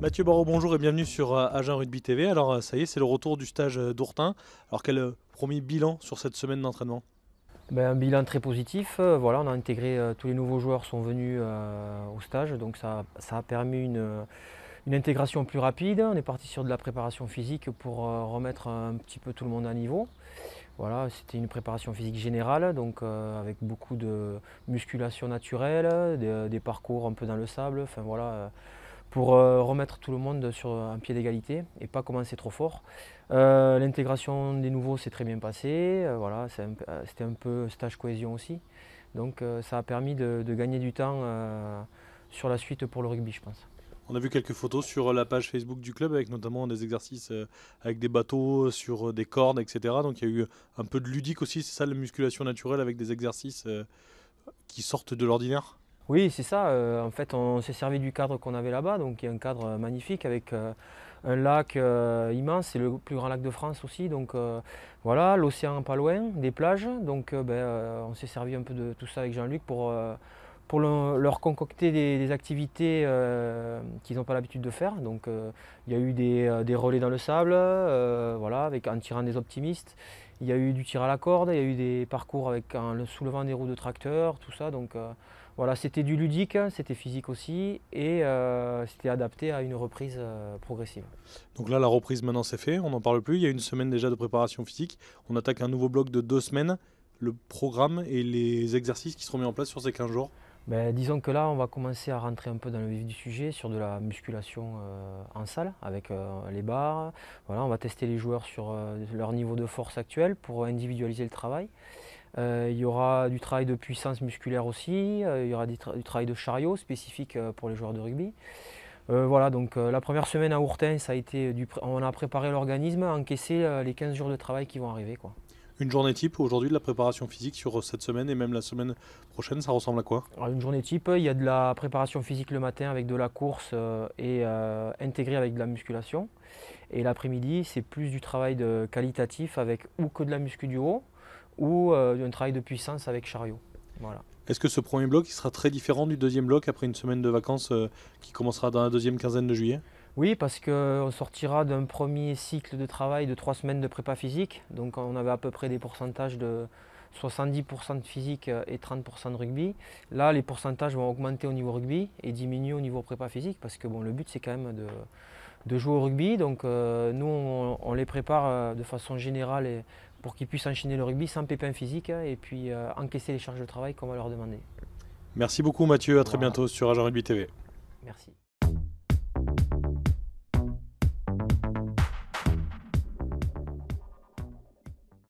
Mathieu Barreau, bonjour et bienvenue sur euh, Agent Rugby TV. Alors euh, ça y est, c'est le retour du stage euh, d'Ourtin. Alors quel premier bilan sur cette semaine d'entraînement ben, un bilan très positif. Voilà, on a intégré tous les nouveaux joueurs sont venus au stage, donc ça, ça a permis une, une, intégration plus rapide. On est parti sur de la préparation physique pour remettre un petit peu tout le monde à niveau. Voilà, c'était une préparation physique générale, donc avec beaucoup de musculation naturelle, des, des parcours un peu dans le sable. Enfin voilà pour euh, remettre tout le monde sur un pied d'égalité et pas commencer trop fort. Euh, l'intégration des nouveaux s'est très bien passée, euh, voilà, c'était un, peu stage cohésion aussi. Donc ça a permis de, de gagner du temps sur la suite pour le rugby, je pense. On a vu quelques photos sur la page Facebook du club, avec notamment des exercices avec des bateaux, sur des cordes, etc. Donc il y a eu un peu de ludique aussi, c'est ça la musculation naturelle avec des exercices qui sortent de l'ordinaire oui, c'est ça. Euh, en fait, on s'est servi du cadre qu'on avait là-bas, donc il y a un cadre magnifique avec euh, un lac euh, immense, c'est le plus grand lac de France aussi, donc voilà, l'océan pas loin, des plages, donc ben, on s'est servi un peu de tout ça avec Jean-Luc pour pour leur concocter des, activités euh, qu'ils n'ont pas l'habitude de faire. Donc euh, il y a eu des, euh, relais dans le sable, voilà, avec, un tirant des optimistes. Il y a eu du tir à la corde, il y a eu des parcours avec le soulevant des roues de tracteur, tout ça. Donc voilà, c'était du ludique, hein, c'était physique aussi, et c'était adapté à une reprise progressive. Donc là, la reprise maintenant c'est fait, on n'en parle plus. Il y a une semaine déjà de préparation physique. On attaque un nouveau bloc de deux semaines. Le programme et les exercices qui seront mis en place sur ces 15 jours ben, disons que là, on va commencer à rentrer un peu dans le vif du sujet sur de la musculation euh, en salle avec euh, les barres. Voilà, on va tester les joueurs sur euh, leur niveau de force actuel pour individualiser le travail. il y aura du travail de puissance musculaire aussi, il y aura du, travail de chariot spécifique pour les joueurs de rugby. voilà, donc la première semaine à Ourtin, ça a été du on a préparé l'organisme à encaisser les 15 jours de travail qui vont arriver. Quoi. Une journée type aujourd'hui de la préparation physique sur euh, cette semaine et même la semaine prochaine, ça ressemble à quoi Une journée type, il y a de la préparation physique le matin avec de la course euh, et euh, intégrée avec de la musculation. Et l'après-midi, c'est plus du travail de qualitatif avec ou que de la muscu du haut ou un travail de puissance avec chariot. Voilà. Est-ce que ce premier bloc sera très différent du deuxième bloc après une semaine de vacances qui commencera dans la deuxième quinzaine de juillet oui, parce qu'on sortira d'un premier cycle de travail de trois semaines de prépa physique. Donc on avait à peu près des pourcentages de 70% de physique euh, et 30% de rugby. Là, les pourcentages vont augmenter au niveau rugby et diminuer au niveau prépa physique parce que bon, le but, c'est quand même de, jouer au rugby. Donc euh, nous, on, les prépare euh, de façon générale pour qu'ils puissent enchaîner le rugby sans pépin physique et puis encaisser les charges de travail qu'on va leur demander. Merci beaucoup Mathieu, à très bientôt sur Agent Rugby TV. Merci.